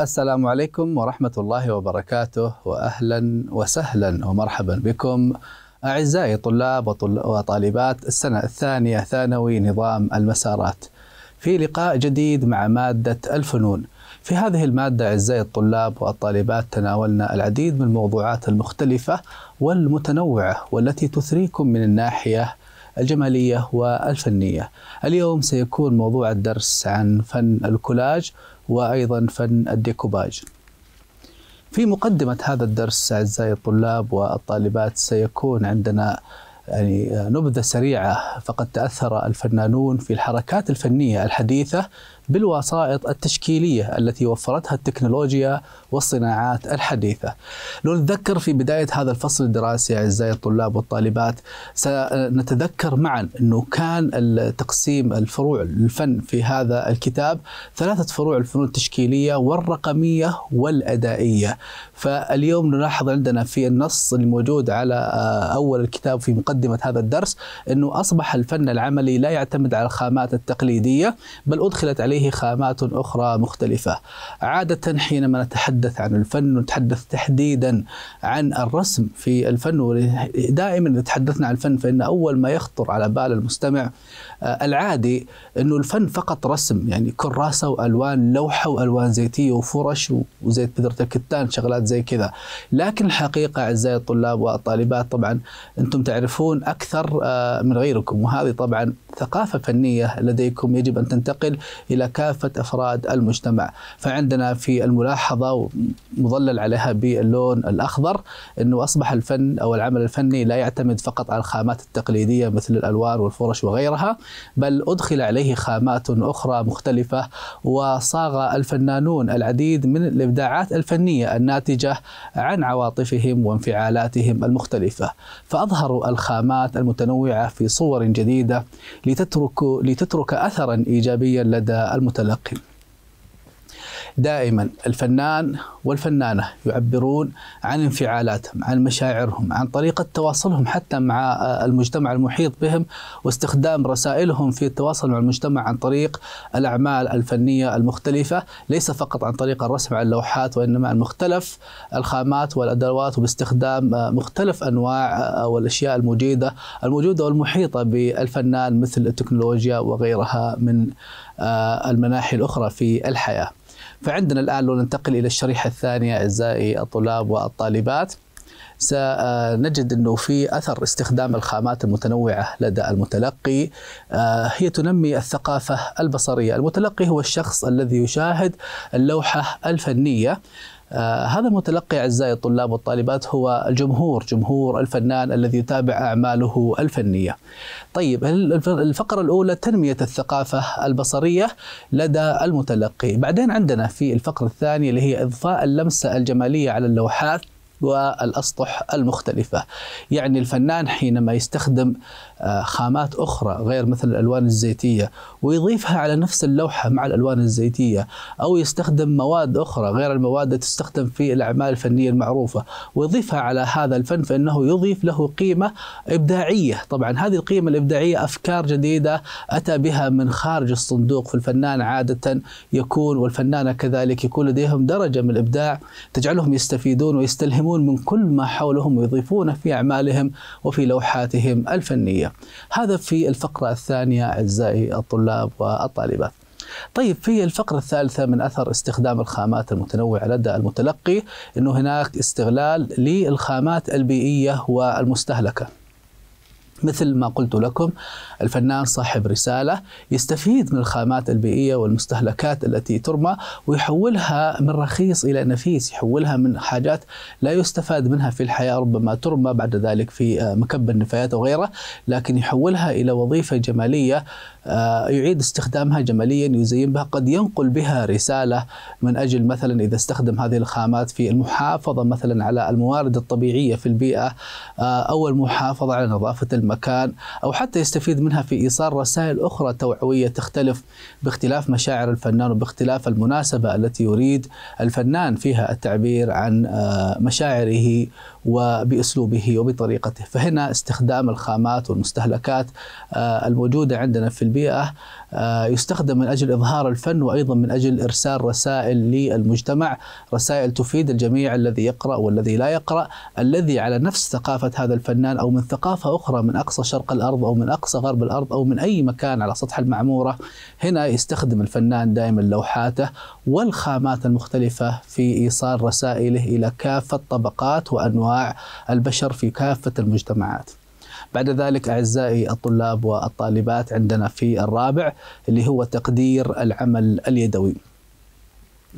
السلام عليكم ورحمة الله وبركاته وأهلا وسهلا ومرحبا بكم أعزائي طلاب وطالبات السنة الثانية ثانوي نظام المسارات في لقاء جديد مع مادة الفنون في هذه المادة أعزائي الطلاب والطالبات تناولنا العديد من الموضوعات المختلفة والمتنوعة والتي تثريكم من الناحية الجمالية والفنية اليوم سيكون موضوع الدرس عن فن الكولاج وأيضا فن الديكوباج في مقدمة هذا الدرس أعزائي الطلاب والطالبات سيكون عندنا يعني نبذة سريعة فقد تأثر الفنانون في الحركات الفنية الحديثة بالوسائط التشكيليه التي وفرتها التكنولوجيا والصناعات الحديثه. لو نتذكر في بدايه هذا الفصل الدراسي اعزائي الطلاب والطالبات سنتذكر معا انه كان تقسيم الفروع الفن في هذا الكتاب ثلاثه فروع الفنون التشكيليه والرقميه والادائيه. فاليوم نلاحظ عندنا في النص الموجود على آه، اول الكتاب في مقدمه هذا الدرس انه اصبح الفن العملي لا يعتمد على الخامات التقليديه بل ادخلت عليه عليه خامات أخرى مختلفة عادة حينما نتحدث عن الفن نتحدث تحديدا عن الرسم في الفن دائما إذا تحدثنا عن الفن فإن أول ما يخطر على بال المستمع آه، العادي أنه الفن فقط رسم يعني كراسة وألوان لوحة وألوان زيتية وفرش وزيت بذرة الكتان شغلات زي كذا لكن الحقيقة أعزائي الطلاب والطالبات طبعا أنتم تعرفون أكثر آه، من غيركم وهذه طبعا ثقافة فنية لديكم يجب أن تنتقل إلى كافة أفراد المجتمع فعندنا في الملاحظة مظلل عليها باللون الأخضر أنه أصبح الفن أو العمل الفني لا يعتمد فقط على الخامات التقليدية مثل الألوان والفرش وغيرها بل أدخل عليه خامات أخرى مختلفة وصاغ الفنانون العديد من الإبداعات الفنية الناتجة عن عواطفهم وانفعالاتهم المختلفة فأظهروا الخامات المتنوعة في صور جديدة لتترك لتترك اثرا ايجابيا لدى المتلقي. دائما الفنان والفنانة يعبرون عن انفعالاتهم عن مشاعرهم عن طريقة تواصلهم حتى مع آه، المجتمع المحيط بهم واستخدام رسائلهم في التواصل مع المجتمع عن طريق الأعمال الفنية المختلفة ليس فقط عن طريق الرسم على اللوحات وإنما عن مختلف الخامات والأدوات وباستخدام آه، مختلف أنواع آه، والأشياء الموجودة الموجودة والمحيطة بالفنان مثل التكنولوجيا وغيرها من المناحي الأخرى في الحياة فعندنا الآن لو ننتقل إلى الشريحة الثانية أعزائي الطلاب والطالبات سنجد انه في اثر استخدام الخامات المتنوعه لدى المتلقي آه، هي تنمي الثقافه البصريه، المتلقي هو الشخص الذي يشاهد اللوحه الفنيه آه، هذا المتلقي أعزائي الطلاب والطالبات هو الجمهور جمهور الفنان الذي يتابع أعماله الفنية طيب الفقرة الأولى تنمية الثقافة البصرية لدى المتلقي بعدين عندنا في الفقرة الثانية اللي هي إضفاء اللمسة الجمالية على اللوحات والاسطح المختلفه. يعني الفنان حينما يستخدم آه، خامات اخرى غير مثل الالوان الزيتيه ويضيفها على نفس اللوحه مع الالوان الزيتيه او يستخدم مواد اخرى غير المواد التي تستخدم في الاعمال الفنيه المعروفه ويضيفها على هذا الفن فانه يضيف له قيمه ابداعيه، طبعا هذه القيمه الابداعيه افكار جديده اتى بها من خارج الصندوق في الفنان عاده يكون والفنانه كذلك يكون لديهم درجه من الابداع تجعلهم يستفيدون ويستلهمون يتعلمون من كل ما حولهم ويضيفونه في أعمالهم وفي لوحاتهم الفنية هذا في الفقرة الثانية أعزائي الطلاب والطالبات طيب في الفقرة الثالثة من أثر استخدام الخامات المتنوعة لدى المتلقي أنه هناك استغلال للخامات البيئية والمستهلكة مثل ما قلت لكم الفنان صاحب رسالة يستفيد من الخامات البيئية والمستهلكات التي ترمى ويحولها من رخيص إلى نفيس يحولها من حاجات لا يستفاد منها في الحياة ربما ترمى بعد ذلك في آه، مكب النفايات وغيره لكن يحولها إلى وظيفة جمالية آه، يعيد استخدامها جماليا يزين بها قد ينقل بها رسالة من أجل مثلا إذا استخدم هذه الخامات في المحافظة مثلا على الموارد الطبيعية في البيئة آه، أو المحافظة على نظافة المكان أو حتى يستفيد منها في إيصال رسائل أخرى توعوية تختلف باختلاف مشاعر الفنان وباختلاف المناسبة التي يريد الفنان فيها التعبير عن آه، مشاعره وبأسلوبه وبطريقته فهنا استخدام الخامات والمستهلكات آه، الموجودة عندنا في البيئة آه، يستخدم من أجل إظهار الفن وأيضا من أجل إرسال رسائل للمجتمع رسائل تفيد الجميع الذي يقرأ والذي لا يقرأ الذي على نفس ثقافة هذا الفنان أو من ثقافة أخرى من أقصى شرق الأرض أو من أقصى غرب الأرض أو من أي مكان على سطح المعمورة هنا يستخدم الفنان دائما لوحاته والخامات المختلفة في إيصال رسائله إلى كافة طبقات وأنواع البشر في كافة المجتمعات بعد ذلك أعزائي الطلاب والطالبات عندنا في الرابع اللي هو تقدير العمل اليدوي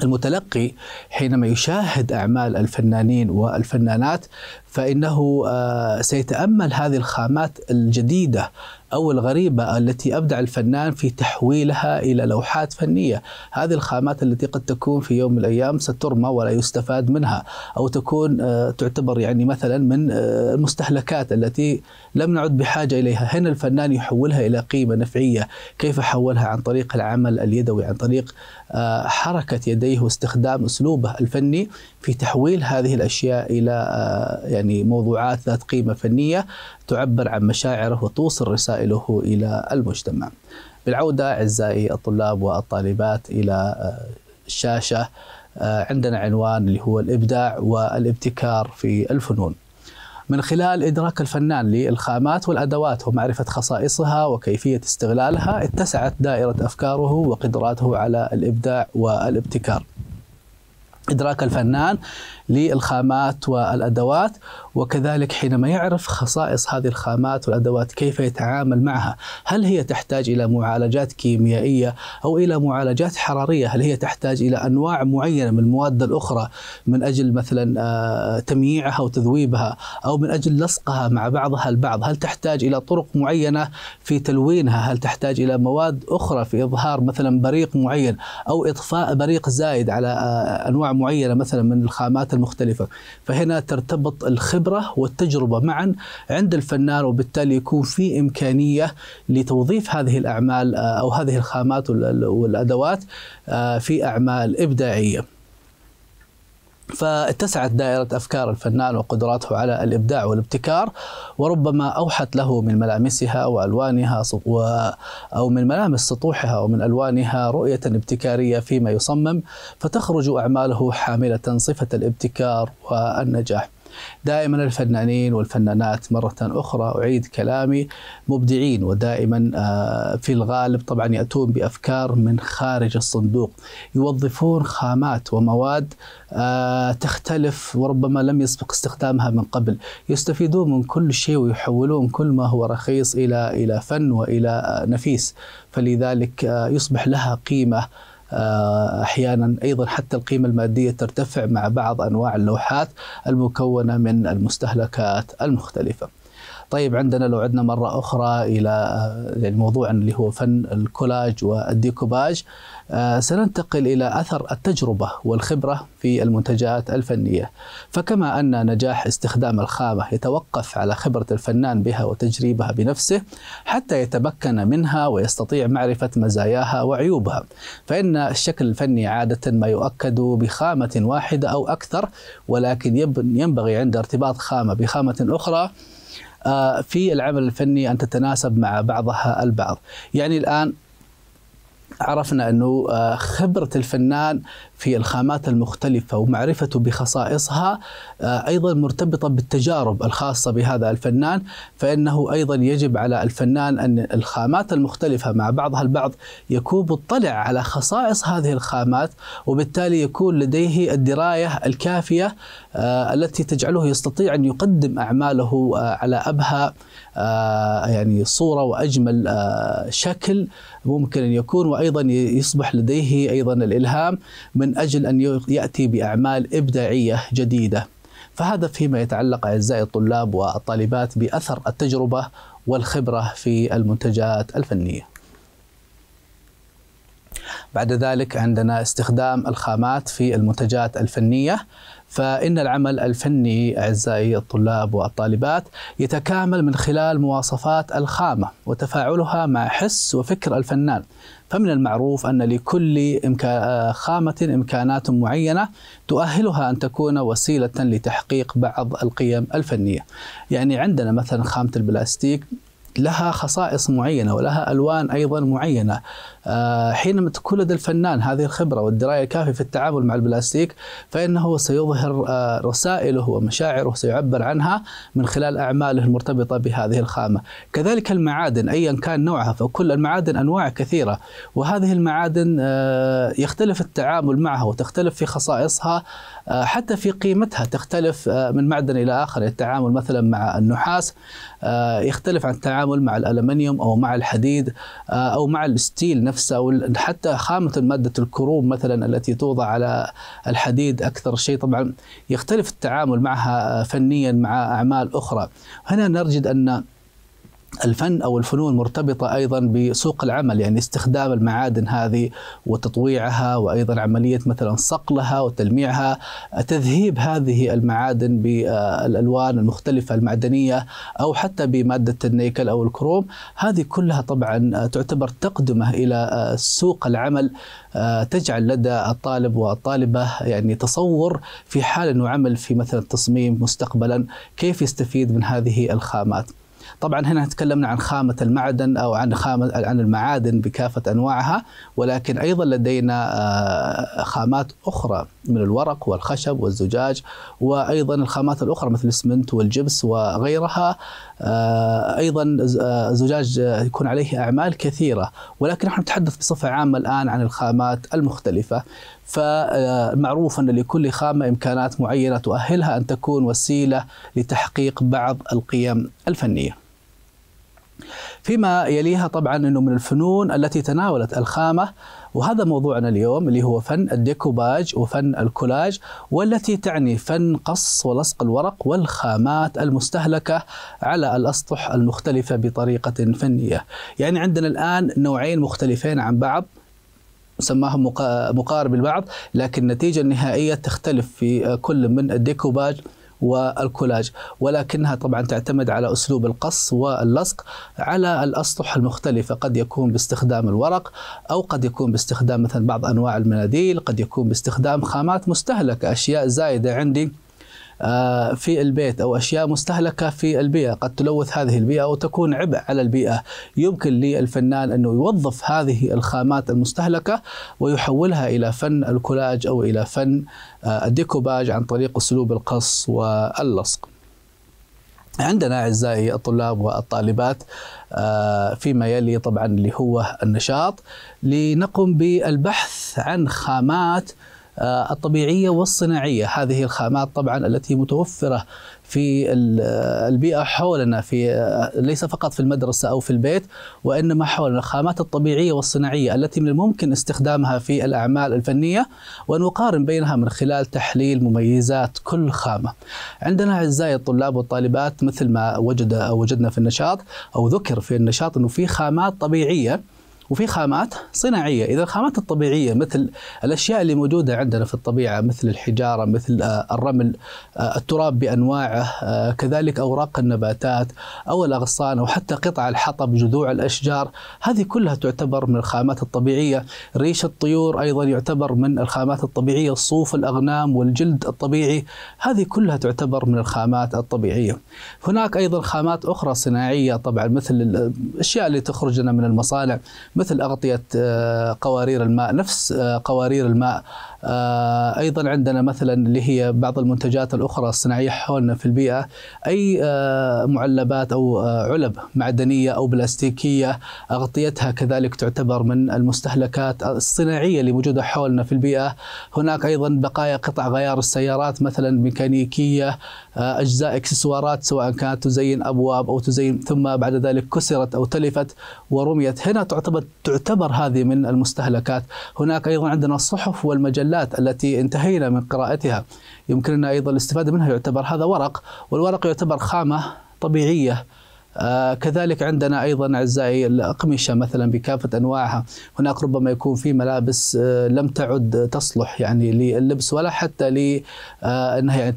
المتلقي حينما يشاهد اعمال الفنانين والفنانات فانه آه، سيتامل هذه الخامات الجديده او الغريبه التي ابدع الفنان في تحويلها الى لوحات فنيه، هذه الخامات التي قد تكون في يوم من الايام سترمى ولا يستفاد منها، او تكون آه، تعتبر يعني مثلا من آه، المستهلكات التي لم نعد بحاجه اليها، هنا الفنان يحولها الى قيمه نفعيه، كيف حولها عن طريق العمل اليدوي، عن طريق آه، حركة يديه واستخدام أسلوبه الفني في تحويل هذه الأشياء إلى آه، يعني موضوعات ذات قيمة فنية تعبر عن مشاعره وتوصل رسائله إلى المجتمع بالعودة أعزائي الطلاب والطالبات إلى آه، الشاشة عندنا عنوان اللي هو الإبداع والابتكار في الفنون من خلال إدراك الفنان للخامات والأدوات ومعرفة خصائصها وكيفية استغلالها اتسعت دائرة أفكاره وقدراته على الإبداع والابتكار إدراك الفنان للخامات والادوات وكذلك حينما يعرف خصائص هذه الخامات والادوات كيف يتعامل معها، هل هي تحتاج الى معالجات كيميائيه او الى معالجات حراريه؟ هل هي تحتاج الى انواع معينه من المواد الاخرى من اجل مثلا آه، تمييعها وتذويبها او من اجل لصقها مع بعضها البعض؟ هل تحتاج الى طرق معينه في تلوينها؟ هل تحتاج الى مواد اخرى في اظهار مثلا بريق معين او اطفاء بريق زايد على آه، انواع معينه مثلا من الخامات المختلفة فهنا ترتبط الخبرة والتجربة معا عند الفنان وبالتالي يكون في إمكانية لتوظيف هذه الأعمال آه، أو هذه الخامات والأدوات آه، في أعمال إبداعية فاتسعت دائرة أفكار الفنان وقدراته على الإبداع والابتكار وربما أوحت له من ملامسها وألوانها أو من ملامس سطوحها ومن ألوانها رؤية ابتكارية فيما يصمم فتخرج أعماله حاملة صفة الابتكار والنجاح دائما الفنانين والفنانات مرة أخرى أعيد كلامي مبدعين ودائما آه، في الغالب طبعا يأتون بأفكار من خارج الصندوق يوظفون خامات ومواد آه، تختلف وربما لم يسبق استخدامها من قبل يستفيدون من كل شيء ويحولون كل ما هو رخيص إلى إلى فن وإلى آه، نفيس فلذلك يصبح لها قيمة آه، احيانا ايضا حتى القيمه الماديه ترتفع مع بعض انواع اللوحات المكونه من المستهلكات المختلفه. طيب عندنا لو عدنا مرة أخرى إلى الموضوع آه، يعني اللي هو فن الكولاج والديكوباج آه، سننتقل إلى أثر التجربة والخبرة في المنتجات الفنية فكما أن نجاح استخدام الخامة يتوقف على خبرة الفنان بها وتجريبها بنفسه حتى يتمكن منها ويستطيع معرفة مزاياها وعيوبها فإن الشكل الفني عادة ما يؤكد بخامة واحدة أو أكثر ولكن ينبغي عند ارتباط خامة بخامة أخرى آه، في العمل الفني ان تتناسب مع بعضها البعض يعني الان عرفنا انه آه، خبره الفنان في الخامات المختلفه ومعرفته بخصائصها آه، ايضا مرتبطه بالتجارب الخاصه بهذا الفنان فانه ايضا يجب على الفنان ان الخامات المختلفه مع بعضها البعض يكون مطلع على خصائص هذه الخامات وبالتالي يكون لديه الدرايه الكافيه آه، التي تجعله يستطيع ان يقدم اعماله على ابهى يعني صوره واجمل شكل ممكن أن يكون وأيضا يصبح لديه أيضا الإلهام من أجل أن يأتي بأعمال إبداعية جديدة فهذا فيما يتعلق أعزائي الطلاب والطالبات بأثر التجربة والخبرة في المنتجات الفنية بعد ذلك عندنا استخدام الخامات في المنتجات الفنيه فإن العمل الفني أعزائي الطلاب والطالبات يتكامل من خلال مواصفات الخامة وتفاعلها مع حس وفكر الفنان فمن المعروف أن لكل خامة إمكانات معينة تؤهلها أن تكون وسيلة لتحقيق بعض القيم الفنية يعني عندنا مثلا خامة البلاستيك لها خصائص معينه ولها الوان ايضا معينه آه، حينما تكون لدى الفنان هذه الخبره والدرايه الكافيه في التعامل مع البلاستيك فانه سيظهر آه، رسائله ومشاعره سيعبر عنها من خلال اعماله المرتبطه بهذه الخامه كذلك المعادن ايا كان نوعها فكل المعادن انواع كثيره وهذه المعادن آه، يختلف التعامل معها وتختلف في خصائصها حتى في قيمتها تختلف من معدن الى اخر التعامل مثلا مع النحاس يختلف عن التعامل التعامل مع الالمنيوم او مع الحديد آه، او مع الستيل نفسه او حتى خامه ماده الكروم مثلا التي توضع على الحديد اكثر شيء طبعا يختلف التعامل معها فنيا مع اعمال اخرى هنا نجد ان الفن او الفنون مرتبطه ايضا بسوق العمل يعني استخدام المعادن هذه وتطويعها وايضا عمليه مثلا صقلها وتلميعها تذهيب هذه المعادن بالالوان المختلفه المعدنيه او حتى بماده النيكل او الكروم هذه كلها طبعا تعتبر تقدمه الى سوق العمل تجعل لدى الطالب والطالبه يعني تصور في حال انه عمل في مثلا تصميم مستقبلا كيف يستفيد من هذه الخامات طبعا هنا تكلمنا عن خامة المعدن أو عن خامة عن المعادن بكافة أنواعها ولكن أيضا لدينا آه، خامات أخرى من الورق والخشب والزجاج وأيضا الخامات الأخرى مثل الإسمنت والجبس وغيرها آه، أيضا آه، زجاج يكون عليه أعمال كثيرة ولكن نحن نتحدث بصفة عامة الآن عن الخامات المختلفة فمعروف أن لكل خامة إمكانات معينة تؤهلها أن تكون وسيلة لتحقيق بعض القيم الفنية فيما يليها طبعا انه من الفنون التي تناولت الخامه وهذا موضوعنا اليوم اللي هو فن الديكوباج وفن الكولاج والتي تعني فن قص ولصق الورق والخامات المستهلكه على الاسطح المختلفه بطريقه فنيه. يعني عندنا الان نوعين مختلفين عن بعض سماهم مقارب البعض لكن النتيجه النهائيه تختلف في كل من الديكوباج والكولاج ولكنها طبعا تعتمد على أسلوب القص واللصق على الأسطح المختلفة قد يكون باستخدام الورق أو قد يكون باستخدام مثلا بعض أنواع المناديل قد يكون باستخدام خامات مستهلكة أشياء زائدة عندي آه، في البيت أو أشياء مستهلكة في البيئة قد تلوث هذه البيئة أو تكون عبء على البيئة يمكن للفنان أنه يوظف هذه الخامات المستهلكة ويحولها إلى فن الكولاج أو إلى فن آه، الديكوباج عن طريق أسلوب القص واللصق عندنا اعزائي الطلاب والطالبات آه، فيما يلي طبعا اللي هو النشاط لنقم بالبحث عن خامات آه، الطبيعيه والصناعيه هذه الخامات طبعا التي متوفره في البيئه حولنا في آه، ليس فقط في المدرسه او في البيت وانما حولنا الخامات الطبيعيه والصناعيه التي من الممكن استخدامها في الاعمال الفنيه ونقارن بينها من خلال تحليل مميزات كل خامه. عندنا اعزائي الطلاب والطالبات مثل ما وجد أو وجدنا في النشاط او ذكر في النشاط انه في خامات طبيعيه وفي خامات صناعيه، اذا الخامات الطبيعيه مثل الاشياء اللي موجوده عندنا في الطبيعه مثل الحجاره، مثل آه، الرمل، آه، التراب بانواعه، آه، كذلك اوراق النباتات او الاغصان او حتى قطع الحطب، جذوع الاشجار، هذه كلها تعتبر من الخامات الطبيعيه، ريش الطيور ايضا يعتبر من الخامات الطبيعيه، الصوف، الاغنام والجلد الطبيعي، هذه كلها تعتبر من الخامات الطبيعيه. هناك ايضا خامات اخرى صناعيه طبعا مثل الاشياء اللي تخرج لنا من المصانع مثل أغطية آه، قوارير الماء نفس آه، قوارير الماء آه، ايضا عندنا مثلا اللي هي بعض المنتجات الاخرى الصناعيه حولنا في البيئه اي آه، معلبات او آه، علب معدنيه او بلاستيكيه اغطيتها كذلك تعتبر من المستهلكات الصناعيه اللي موجوده حولنا في البيئه هناك ايضا بقايا قطع غيار السيارات مثلا ميكانيكيه اجزاء اكسسوارات سواء كانت تزين ابواب او تزين ثم بعد ذلك كسرت او تلفت ورميت هنا تعتبر تعتبر هذه من المستهلكات هناك ايضا عندنا الصحف والمجلات المجلات التي انتهينا من قراءتها يمكننا أيضا الاستفادة منها يعتبر هذا ورق والورق يعتبر خامة طبيعية آه كذلك عندنا ايضا اعزائي الاقمشه مثلا بكافه انواعها، هناك ربما يكون في ملابس آه لم تعد تصلح يعني للبس ولا حتى لانها آه يعني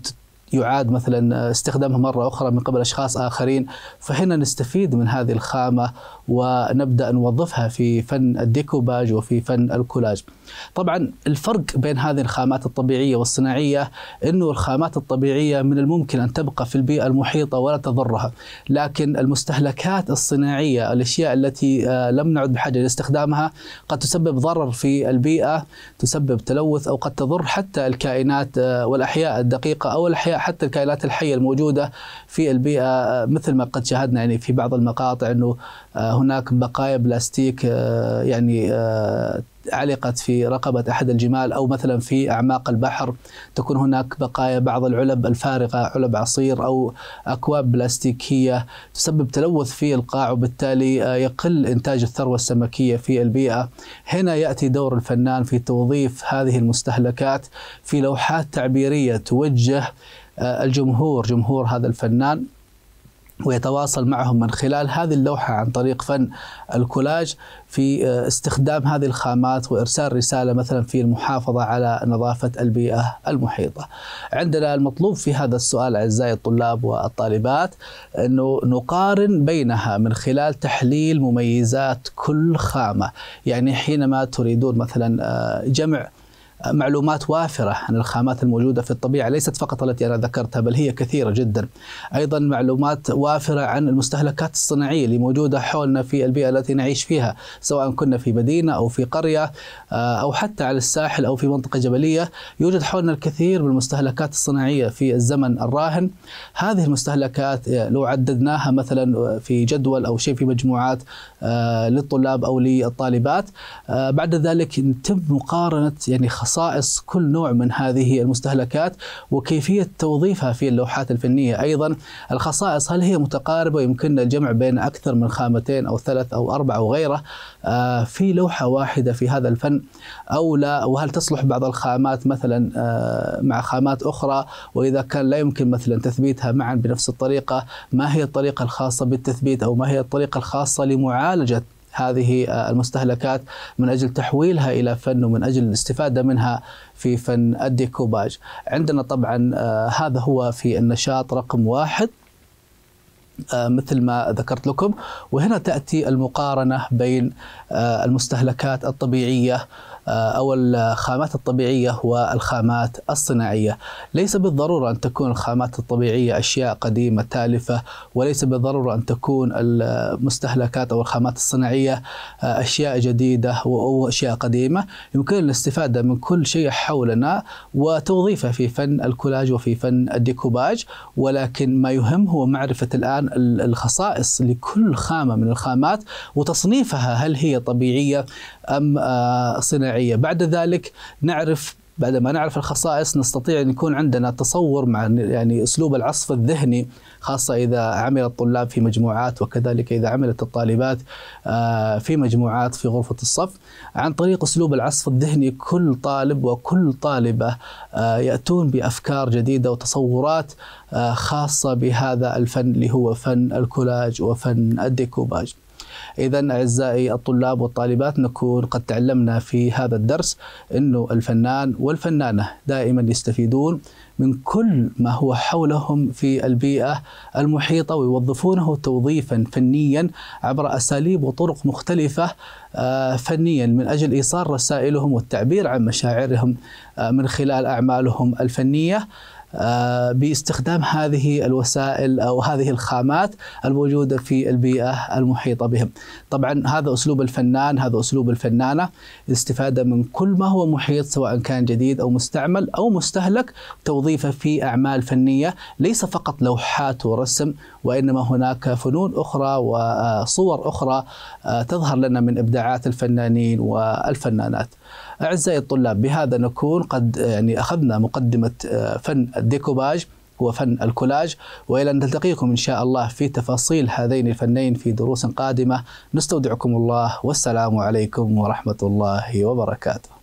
يعاد مثلا استخدامها مرة أخرى من قبل أشخاص آخرين فهنا نستفيد من هذه الخامة ونبدأ نوظفها في فن الديكوباج وفي فن الكولاج طبعا الفرق بين هذه الخامات الطبيعية والصناعية أنه الخامات الطبيعية من الممكن أن تبقى في البيئة المحيطة ولا تضرها لكن المستهلكات الصناعية الأشياء التي آه، لم نعد بحاجة لاستخدامها قد تسبب ضرر في البيئة تسبب تلوث أو قد تضر حتى الكائنات آه، والأحياء الدقيقة أو الأحياء حتى الكائنات الحيه الموجوده في البيئه آه، مثل ما قد شاهدنا يعني في بعض المقاطع انه آه، هناك بقايا بلاستيك آه، يعني علقت في رقبة أحد الجمال أو مثلا في أعماق البحر تكون هناك بقايا بعض العلب الفارغة علب عصير أو أكواب بلاستيكية تسبب تلوث في القاع وبالتالي يقل إنتاج الثروة السمكية في البيئة هنا يأتي دور الفنان في توظيف هذه المستهلكات في لوحات تعبيرية توجه الجمهور جمهور هذا الفنان ويتواصل معهم من خلال هذه اللوحة عن طريق فن الكولاج في آه، استخدام هذه الخامات وإرسال رسالة مثلا في المحافظة على نظافة البيئة المحيطة عندنا المطلوب في هذا السؤال أعزائي الطلاب والطالبات أنه نقارن بينها من خلال تحليل مميزات كل خامة يعني حينما تريدون مثلا آه، جمع معلومات وافرة عن الخامات الموجودة في الطبيعة ليست فقط التي أنا ذكرتها بل هي كثيرة جدا أيضا معلومات وافرة عن المستهلكات الصناعية اللي موجودة حولنا في البيئة التي نعيش فيها سواء كنا في مدينة أو في قرية آه، أو حتى على الساحل أو في منطقة جبلية يوجد حولنا الكثير من المستهلكات الصناعية في الزمن الراهن هذه المستهلكات آه، لو عددناها مثلا في جدول أو شيء في مجموعات آه، للطلاب او للطالبات آه، بعد ذلك تم مقارنه يعني خصائص كل نوع من هذه المستهلكات وكيفيه توظيفها في اللوحات الفنيه ايضا الخصائص هل هي متقاربه يمكننا الجمع بين اكثر من خامتين او ثلاث او اربع وغيره آه، في لوحة واحدة في هذا الفن أو لا وهل تصلح بعض الخامات مثلا آه، مع خامات أخرى وإذا كان لا يمكن مثلا تثبيتها معا بنفس الطريقة ما هي الطريقة الخاصة بالتثبيت أو ما هي الطريقة الخاصة لمعالجة هذه آه، المستهلكات من اجل تحويلها الى فن ومن اجل الاستفاده منها في فن الديكوباج. عندنا طبعا هذا هو في النشاط رقم واحد آه، مثل ما ذكرت لكم وهنا تاتي المقارنه بين آه، المستهلكات الطبيعيه آه، أو الخامات الطبيعية والخامات الصناعية ليس بالضرورة أن تكون الخامات الطبيعية أشياء قديمة تالفة وليس بالضرورة أن تكون المستهلكات أو الخامات الصناعية آه، أشياء جديدة أو أشياء قديمة يمكن الاستفادة من كل شيء حولنا وتوظيفه في فن الكولاج وفي فن الديكوباج ولكن ما يهم هو معرفة الآن الخصائص لكل خامة من الخامات وتصنيفها هل هي طبيعية ام آه، صناعيه بعد ذلك نعرف بعد ما نعرف الخصائص نستطيع ان يكون عندنا تصور مع يعني اسلوب العصف الذهني خاصه اذا عمل الطلاب في مجموعات وكذلك اذا عملت الطالبات آه، في مجموعات في غرفه الصف عن طريق اسلوب العصف الذهني كل طالب وكل طالبه آه، ياتون بافكار جديده وتصورات خاصه بهذا الفن اللي هو فن الكولاج وفن الديكوباج. إذا أعزائي الطلاب والطالبات نكون قد تعلمنا في هذا الدرس أنه الفنان والفنانة دائما يستفيدون من كل ما هو حولهم في البيئة المحيطة ويوظفونه توظيفا فنيا عبر أساليب وطرق مختلفة آه، فنيا من أجل إيصال رسائلهم والتعبير عن مشاعرهم آه، من خلال أعمالهم الفنية آه، باستخدام هذه الوسائل او هذه الخامات الموجوده في البيئه المحيطه بهم. طبعا هذا اسلوب الفنان، هذا اسلوب الفنانه الاستفاده من كل ما هو محيط سواء كان جديد او مستعمل او مستهلك توظيفه في اعمال فنيه ليس فقط لوحات ورسم وانما هناك فنون اخرى وصور اخرى آه، تظهر لنا من ابداعات الفنانين والفنانات. أعزائي الطلاب بهذا نكون قد يعني أخذنا مقدمة آه، فن الديكوباج هو فن الكولاج وإلى أن نلتقيكم إن شاء الله في تفاصيل هذين الفنين في دروس قادمة نستودعكم الله والسلام عليكم ورحمة الله وبركاته